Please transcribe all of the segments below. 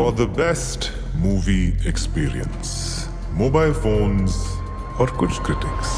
For the best movie experience, mobile phones और कुछ critics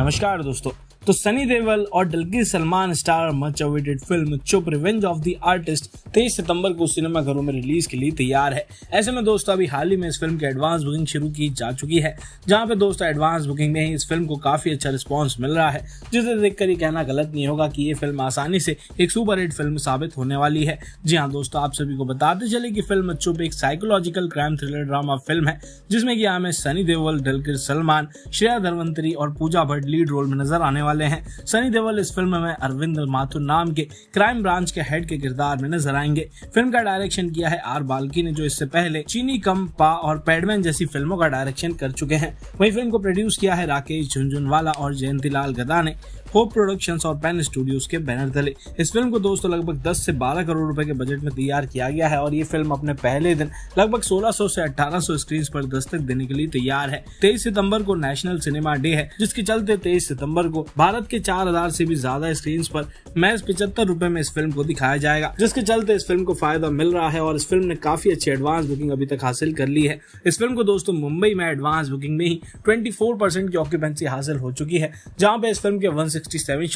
नमस्कार दोस्तों तो सनी देवल और Dulquer Salmaan star much awaited film Chup revenge of the artist तेईस सितंबर को सिनेमा घरों में रिलीज के लिए तैयार है ऐसे में दोस्तों अभी हाल ही में इस फिल्म की एडवांस बुकिंग शुरू की जा चुकी है जहां पे दोस्तों एडवांस बुकिंग में ही इस फिल्म को काफी अच्छा रिस्पॉन्स मिल रहा है जिसे देखकर ये कहना गलत नहीं होगा की ये फिल्म आसानी से एक सुपर हिट फिल्म साबित होने वाली है जी हाँ दोस्तों आप सभी को बताते चले की फिल्म चुप एक psychological crime thriller drama film है जिसमे की हमें सनी देवल डलकर सलमान श्रेया धनवंतरी और पूजा भट्ट लीड रोल में नजर आने वाले वाले हैं सनी देवल इस फिल्म में अरविंद माथुर नाम के क्राइम ब्रांच के हेड के किरदार में नजर आएंगे फिल्म का डायरेक्शन किया है आर बालकी ने जो इससे पहले चीनी कम पा और पैडमैन जैसी फिल्मों का डायरेक्शन कर चुके हैं वही फिल्म को प्रोड्यूस किया है राकेश झुंझुनवाला और जयंती लाल गदा ने होप प्रोडक्शन और पेन स्टूडियोज के बैनर तले इस फिल्म को दोस्तों लगभग 10 से 12 करोड़ रुपए के बजट में तैयार किया गया है और ये फिल्म अपने पहले दिन लगभग 1600 से 1800 स्क्रीन पर दस्तक देने के लिए तैयार है 23 सितंबर को नेशनल सिनेमा डे है जिसके चलते 23 सितंबर को भारत के चार हजार से भी ज्यादा स्क्रीन पर महज पिछहत्तर रूपए में इस फिल्म को दिखाया जाएगा जिसके चलते इस फिल्म को फायदा मिल रहा है और इस फिल्म ने काफी अच्छी एडवांस बुकिंग अभी तक हासिल कर ली है इस फिल्म को दोस्तों मुंबई में एडवांस बुकिंग में ही ट्वेंटी की ऑक्यूपेंसी हासिल हो चुकी है जहाँ पे इस फिल्म के वन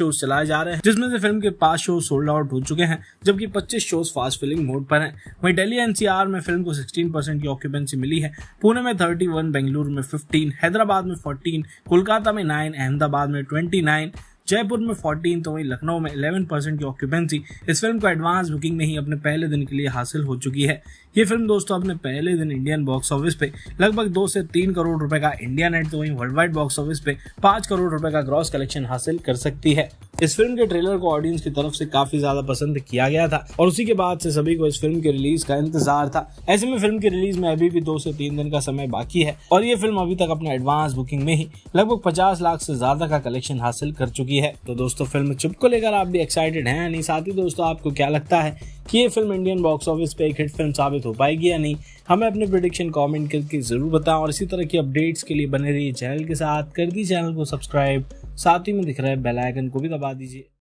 शोज चलाए जा रहे हैं जिसमें से फिल्म के पांच शो सोल्ड आउट हो चुके हैं जबकि पच्चीस शोज फास्ट फिलिंग मोड पर है वहीं डेली एनसीआर में फिल्म को सिक्सटीन परसेंट की ऑक्यूपेंसी मिली है पुणे में थर्टी वन बेंगलुरु में फिफ्टीन हैदराबाद में फोर्टीन कोलकाता में नाइन अहमदाबाद में नाइन 49 जयपुर में फोर्टीन तो वहीं लखनऊ में 11 परसेंट की ऑक्यूपेंसी इस फिल्म को एडवांस बुकिंग में ही अपने पहले दिन के लिए हासिल हो चुकी है ये फिल्म दोस्तों अपने पहले दिन इंडियन बॉक्स ऑफिस पे लगभग दो से तीन करोड़ रुपए का इंडिया नेट तो वहीं वर्ल्ड वाइड बॉक्स ऑफिस पे पांच करोड़ रुपए का ग्रॉस कलेक्शन हासिल कर सकती है इस फिल्म के ट्रेलर को ऑडियंस की तरफ से काफी ज्यादा पसंद किया गया था और उसी के बाद से सभी को इस फिल्म के रिलीज का इंतजार था ऐसे में फिल्म की रिलीज में अभी भी दो से तीन दिन का समय बाकी है और ये फिल्म अभी तक अपने एडवांस बुकिंग में ही लगभग पचास लाख से ज्यादा का कलेक्शन हासिल कर चुकी है तो दोस्तों फिल्म चुप को लेकर आप भी एक्साइटेड है नहीं साथ ही दोस्तों आपको क्या लगता है कि ये फिल्म इंडियन बॉक्स ऑफिस पे एक हिट फिल्म साबित हो पाएगी या नहीं हमें अपने प्रोडिक्शन कमेंट करके जरूर बताएं और इसी तरह की अपडेट्स के लिए बने रहिए चैनल के साथ कर दी चैनल को सब्सक्राइब साथ ही में दिख रहा है बेल आइकन को भी दबा दीजिए